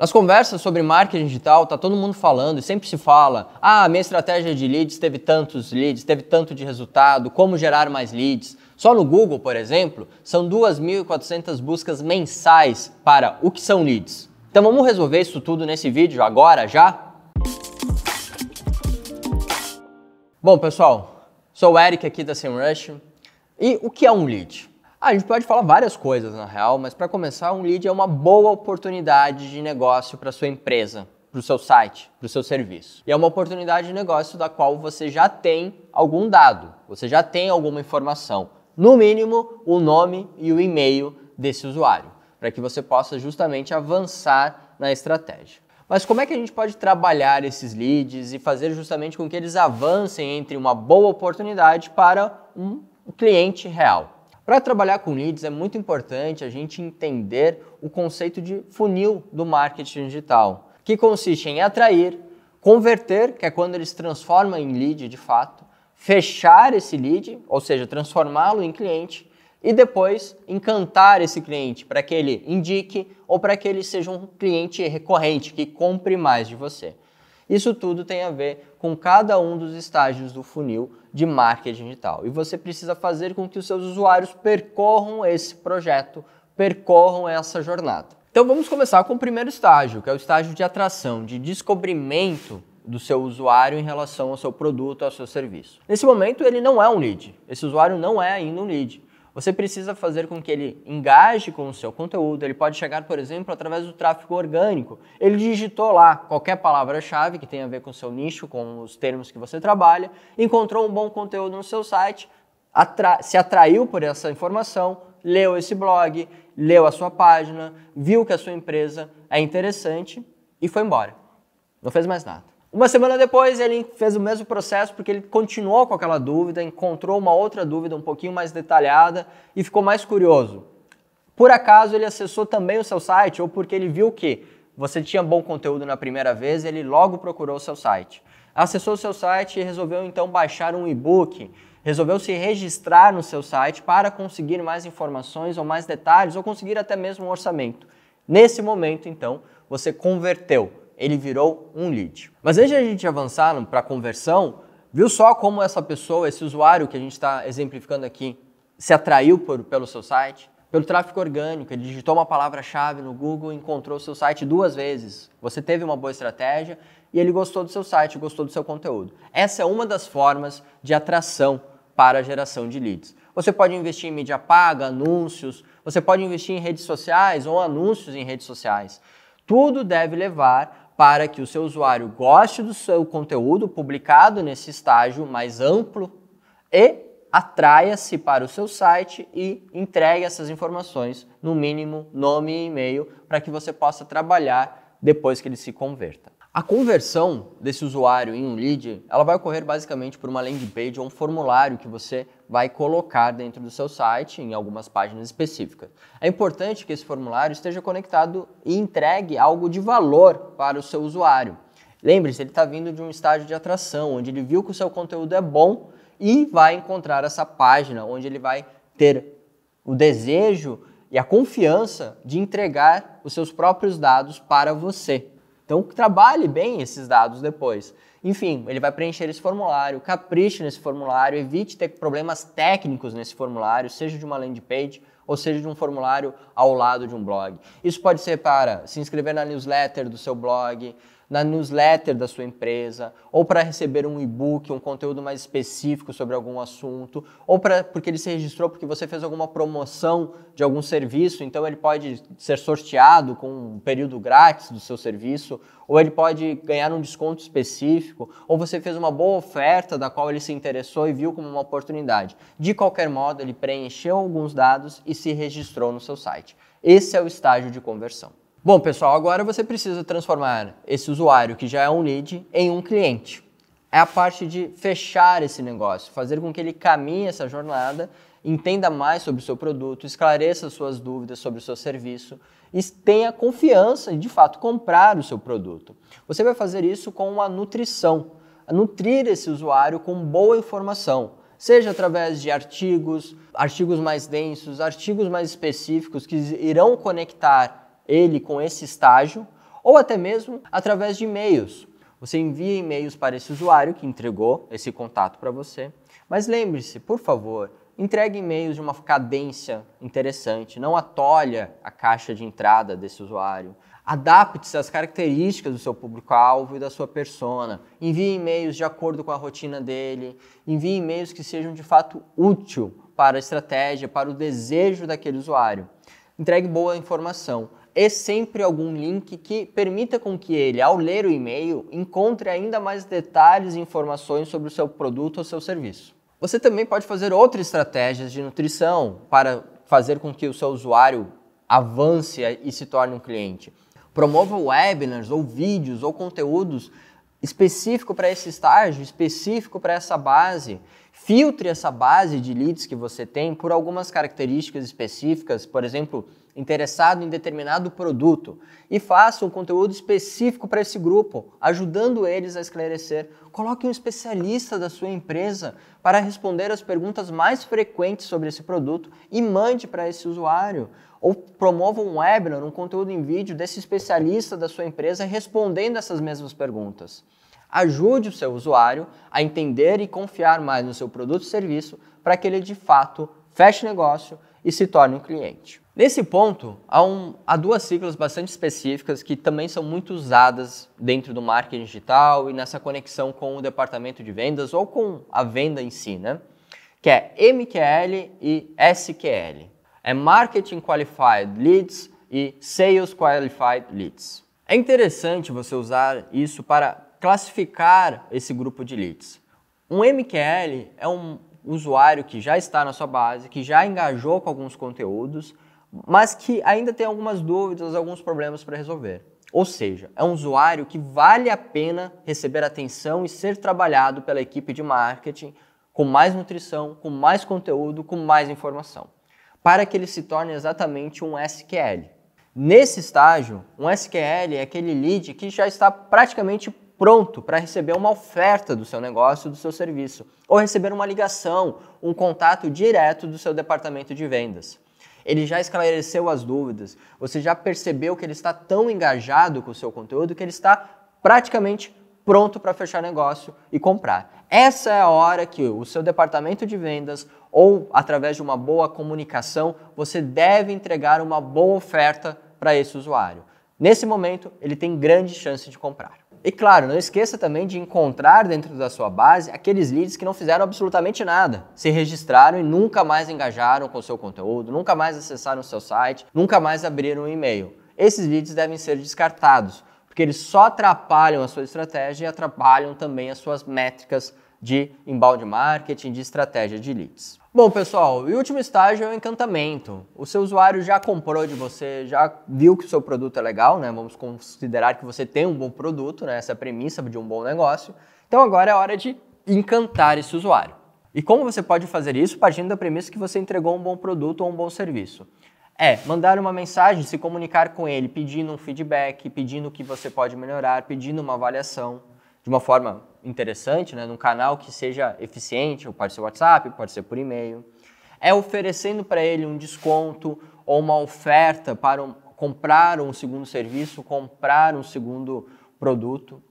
Nas conversas sobre marketing digital, tá todo mundo falando e sempre se fala: ah, minha estratégia de leads teve tantos leads, teve tanto de resultado, como gerar mais leads. Só no Google, por exemplo, são 2.400 buscas mensais para o que são leads. Então vamos resolver isso tudo nesse vídeo agora já? Bom, pessoal, sou o Eric aqui da SEMrush. E o que é um lead? Ah, a gente pode falar várias coisas na real, mas para começar, um lead é uma boa oportunidade de negócio para sua empresa, para o seu site, para o seu serviço. E é uma oportunidade de negócio da qual você já tem algum dado, você já tem alguma informação, no mínimo o nome e o e-mail desse usuário, para que você possa justamente avançar na estratégia. Mas como é que a gente pode trabalhar esses leads e fazer justamente com que eles avancem entre uma boa oportunidade para um cliente real? Para trabalhar com leads é muito importante a gente entender o conceito de funil do marketing digital, que consiste em atrair, converter, que é quando eles transformam em lead de fato, fechar esse lead, ou seja, transformá-lo em cliente, e depois encantar esse cliente para que ele indique ou para que ele seja um cliente recorrente que compre mais de você. Isso tudo tem a ver com cada um dos estágios do funil de marketing digital. E você precisa fazer com que os seus usuários percorram esse projeto, percorram essa jornada. Então vamos começar com o primeiro estágio, que é o estágio de atração, de descobrimento do seu usuário em relação ao seu produto, ao seu serviço. Nesse momento, ele não é um lead. Esse usuário não é ainda um lead. Você precisa fazer com que ele engaje com o seu conteúdo. Ele pode chegar, por exemplo, através do tráfego orgânico. Ele digitou lá qualquer palavra-chave que tenha a ver com o seu nicho, com os termos que você trabalha, encontrou um bom conteúdo no seu site, atra se atraiu por essa informação, leu esse blog, leu a sua página, viu que a sua empresa é interessante e foi embora. Não fez mais nada. Uma semana depois ele fez o mesmo processo porque ele continuou com aquela dúvida, encontrou uma outra dúvida um pouquinho mais detalhada e ficou mais curioso. Por acaso ele acessou também o seu site ou porque ele viu que você tinha bom conteúdo na primeira vez, ele logo procurou o seu site. Acessou o seu site e resolveu então baixar um e-book, resolveu se registrar no seu site para conseguir mais informações ou mais detalhes ou conseguir até mesmo um orçamento. Nesse momento, então, você converteu ele virou um lead. Mas antes de a gente avançar para conversão, viu só como essa pessoa, esse usuário que a gente está exemplificando aqui, se atraiu por, pelo seu site? Pelo tráfego orgânico, ele digitou uma palavra-chave no Google, encontrou o seu site duas vezes. Você teve uma boa estratégia e ele gostou do seu site, gostou do seu conteúdo. Essa é uma das formas de atração para a geração de leads. Você pode investir em mídia paga, anúncios, você pode investir em redes sociais ou anúncios em redes sociais. Tudo deve levar para que o seu usuário goste do seu conteúdo publicado nesse estágio mais amplo e atraia-se para o seu site e entregue essas informações, no mínimo nome e e-mail, para que você possa trabalhar depois que ele se converta. A conversão desse usuário em um lead, ela vai ocorrer basicamente por uma landing page ou um formulário que você vai colocar dentro do seu site, em algumas páginas específicas. É importante que esse formulário esteja conectado e entregue algo de valor para o seu usuário. Lembre-se, ele está vindo de um estágio de atração, onde ele viu que o seu conteúdo é bom e vai encontrar essa página, onde ele vai ter o desejo e a confiança de entregar os seus próprios dados para você. Então trabalhe bem esses dados depois. Enfim, ele vai preencher esse formulário, capriche nesse formulário, evite ter problemas técnicos nesse formulário, seja de uma landing page ou seja de um formulário ao lado de um blog. Isso pode ser para se inscrever na newsletter do seu blog, na newsletter da sua empresa, ou para receber um e-book, um conteúdo mais específico sobre algum assunto, ou para porque ele se registrou porque você fez alguma promoção de algum serviço, então ele pode ser sorteado com um período grátis do seu serviço, ou ele pode ganhar um desconto específico, ou você fez uma boa oferta da qual ele se interessou e viu como uma oportunidade. De qualquer modo, ele preencheu alguns dados e se registrou no seu site. Esse é o estágio de conversão. Bom, pessoal, agora você precisa transformar esse usuário que já é um lead em um cliente. É a parte de fechar esse negócio, fazer com que ele caminhe essa jornada, entenda mais sobre o seu produto, esclareça suas dúvidas sobre o seu serviço e tenha confiança em de fato comprar o seu produto. Você vai fazer isso com uma nutrição, nutrir esse usuário com boa informação, seja através de artigos, artigos mais densos, artigos mais específicos que irão conectar ele com esse estágio, ou até mesmo através de e-mails. Você envia e-mails para esse usuário que entregou esse contato para você. Mas lembre-se, por favor, entregue e-mails de uma cadência interessante, não atolha a caixa de entrada desse usuário. Adapte-se às características do seu público-alvo e da sua persona. Envie e-mails de acordo com a rotina dele. Envie e-mails que sejam de fato útil para a estratégia, para o desejo daquele usuário. Entregue boa informação, e sempre algum link que permita com que ele, ao ler o e-mail, encontre ainda mais detalhes e informações sobre o seu produto ou seu serviço. Você também pode fazer outras estratégias de nutrição para fazer com que o seu usuário avance e se torne um cliente. Promova webinars ou vídeos ou conteúdos específico para esse estágio, específico para essa base. Filtre essa base de leads que você tem por algumas características específicas, por exemplo, interessado em determinado produto e faça um conteúdo específico para esse grupo, ajudando eles a esclarecer. Coloque um especialista da sua empresa para responder as perguntas mais frequentes sobre esse produto e mande para esse usuário. Ou promova um webinar, um conteúdo em vídeo desse especialista da sua empresa respondendo essas mesmas perguntas. Ajude o seu usuário a entender e confiar mais no seu produto e serviço para que ele de fato feche negócio e se torne um cliente. Nesse ponto, há, um, há, duas siglas bastante específicas que também são muito usadas dentro do marketing digital e nessa conexão com o departamento de vendas ou com a venda em si, né? Que é MQL e SQL. É Marketing Qualified Leads e Sales Qualified Leads. É interessante você usar isso para classificar esse grupo de leads. Um MQL é um usuário que já está na sua base, que já engajou com alguns conteúdos, mas que ainda tem algumas dúvidas, alguns problemas para resolver. Ou seja, é um usuário que vale a pena receber atenção e ser trabalhado pela equipe de marketing com mais nutrição, com mais conteúdo, com mais informação, para que ele se torne exatamente um SQL. Nesse estágio, um SQL é aquele lead que já está praticamente pronto para receber uma oferta do seu negócio, do seu serviço, ou receber uma ligação, um contato direto do seu departamento de vendas. Ele já esclareceu as dúvidas, você já percebeu que ele está tão engajado com o seu conteúdo que ele está praticamente pronto para fechar negócio e comprar. Essa é a hora que o seu departamento de vendas ou através de uma boa comunicação, você deve entregar uma boa oferta para esse usuário. Nesse momento, ele tem grande chance de comprar. E claro, não esqueça também de encontrar dentro da sua base aqueles leads que não fizeram absolutamente nada, se registraram e nunca mais engajaram com o seu conteúdo, nunca mais acessaram o seu site, nunca mais abriram um e-mail. Esses leads devem ser descartados, porque eles só atrapalham a sua estratégia e atrapalham também as suas métricas de inbound marketing, de estratégia de leads. Bom, pessoal, o último estágio é o encantamento. O seu usuário já comprou de você, já viu que o seu produto é legal, né? Vamos considerar que você tem um bom produto, né? Essa é a premissa de um bom negócio. Então agora é hora de encantar esse usuário. E como você pode fazer isso partindo da premissa que você entregou um bom produto ou um bom serviço? É mandar uma mensagem, se comunicar com ele, pedindo um feedback, pedindo o que você pode melhorar, pedindo uma avaliação de uma forma interessante, né, num canal que seja eficiente, pode ser WhatsApp, pode ser por e-mail. É oferecendo para ele um desconto ou uma oferta para um, comprar um segundo serviço, comprar um segundo produto.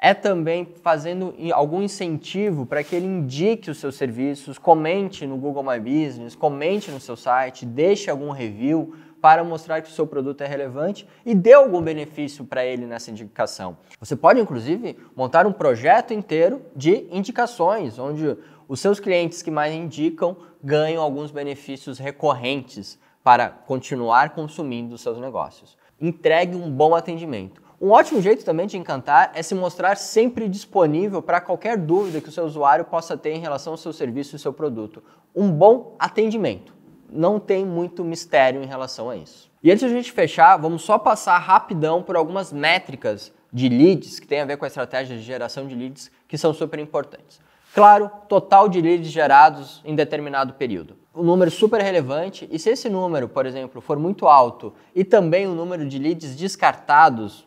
É também fazendo algum incentivo para que ele indique os seus serviços, comente no Google My Business, comente no seu site, deixe algum review para mostrar que o seu produto é relevante e deu algum benefício para ele nessa indicação. Você pode, inclusive, montar um projeto inteiro de indicações, onde os seus clientes que mais indicam ganham alguns benefícios recorrentes para continuar consumindo os seus negócios. Entregue um bom atendimento. Um ótimo jeito também de encantar é se mostrar sempre disponível para qualquer dúvida que o seu usuário possa ter em relação ao seu serviço e seu produto. Um bom atendimento não tem muito mistério em relação a isso. E antes de a gente fechar, vamos só passar rapidão por algumas métricas de leads que tem a ver com a estratégia de geração de leads que são super importantes. Claro, total de leads gerados em determinado período. Um número super relevante, e se esse número, por exemplo, for muito alto e também o número de leads descartados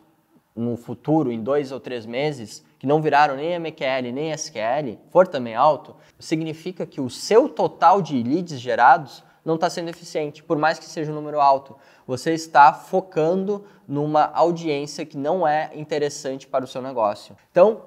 no futuro, em dois ou três meses, que não viraram nem MQL nem SQL, for também alto, significa que o seu total de leads gerados não está sendo eficiente, por mais que seja um número alto. Você está focando numa audiência que não é interessante para o seu negócio. Então,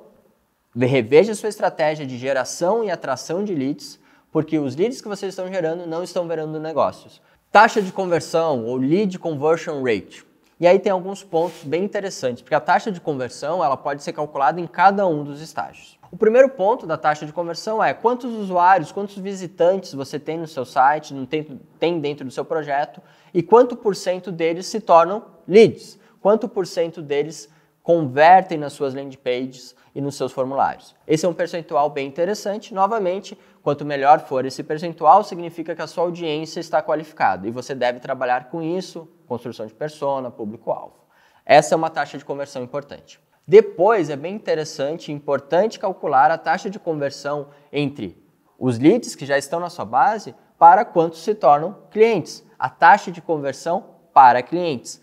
reveja sua estratégia de geração e atração de leads, porque os leads que vocês estão gerando não estão gerando negócios. Taxa de conversão ou lead conversion rate. E aí tem alguns pontos bem interessantes, porque a taxa de conversão ela pode ser calculada em cada um dos estágios. O primeiro ponto da taxa de conversão é quantos usuários, quantos visitantes você tem no seu site, tem dentro do seu projeto e quanto por cento deles se tornam leads, quanto por cento deles convertem nas suas landing pages e nos seus formulários. Esse é um percentual bem interessante. Novamente, quanto melhor for esse percentual, significa que a sua audiência está qualificada e você deve trabalhar com isso construção de persona, público-alvo. Essa é uma taxa de conversão importante. Depois é bem interessante e importante calcular a taxa de conversão entre os leads que já estão na sua base para quantos se tornam clientes, a taxa de conversão para clientes,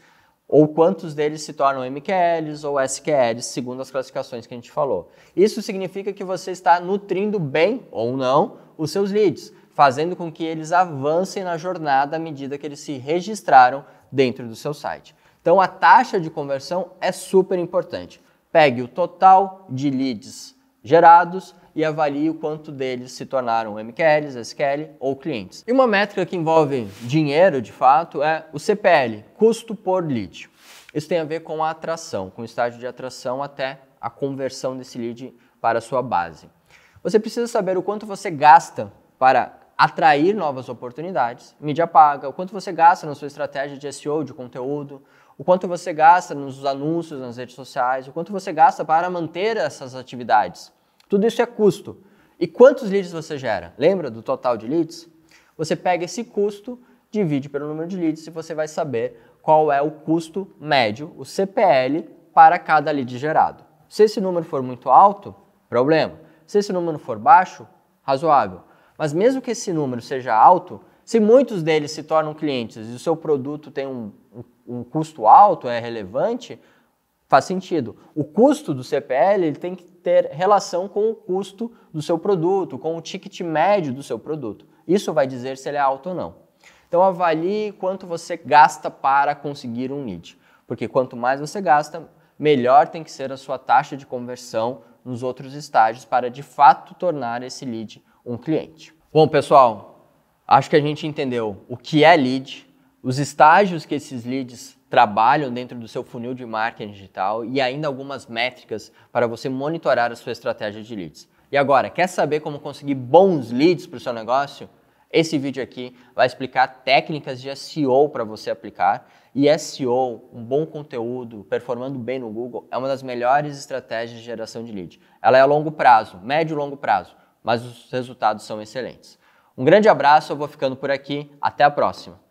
ou quantos deles se tornam MQLs ou SQLs, segundo as classificações que a gente falou. Isso significa que você está nutrindo bem ou não os seus leads fazendo com que eles avancem na jornada à medida que eles se registraram dentro do seu site. Então a taxa de conversão é super importante. Pegue o total de leads gerados e avalie o quanto deles se tornaram MQLs, SQL ou clientes. E uma métrica que envolve dinheiro, de fato, é o CPL, custo por lead. Isso tem a ver com a atração, com o estágio de atração até a conversão desse lead para a sua base. Você precisa saber o quanto você gasta para atrair novas oportunidades, mídia paga, o quanto você gasta na sua estratégia de SEO, de conteúdo, o quanto você gasta nos anúncios nas redes sociais, o quanto você gasta para manter essas atividades. Tudo isso é custo. E quantos leads você gera? Lembra do total de leads? Você pega esse custo, divide pelo número de leads e você vai saber qual é o custo médio, o CPL, para cada lead gerado. Se esse número for muito alto, problema. Se esse número for baixo, razoável. Mas mesmo que esse número seja alto, se muitos deles se tornam clientes e o seu produto tem um, um, um custo alto, é relevante, faz sentido. O custo do CPL ele tem que ter relação com o custo do seu produto, com o ticket médio do seu produto. Isso vai dizer se ele é alto ou não. Então avalie quanto você gasta para conseguir um lead, porque quanto mais você gasta, melhor tem que ser a sua taxa de conversão nos outros estágios para de fato tornar esse lead um cliente. Bom, pessoal, acho que a gente entendeu o que é lead, os estágios que esses leads trabalham dentro do seu funil de marketing digital e ainda algumas métricas para você monitorar a sua estratégia de leads. E agora, quer saber como conseguir bons leads para o seu negócio? Esse vídeo aqui vai explicar técnicas de SEO para você aplicar. E SEO, um bom conteúdo, performando bem no Google, é uma das melhores estratégias de geração de lead. Ela é a longo prazo, médio e longo prazo mas os resultados são excelentes. Um grande abraço, eu vou ficando por aqui, até a próxima!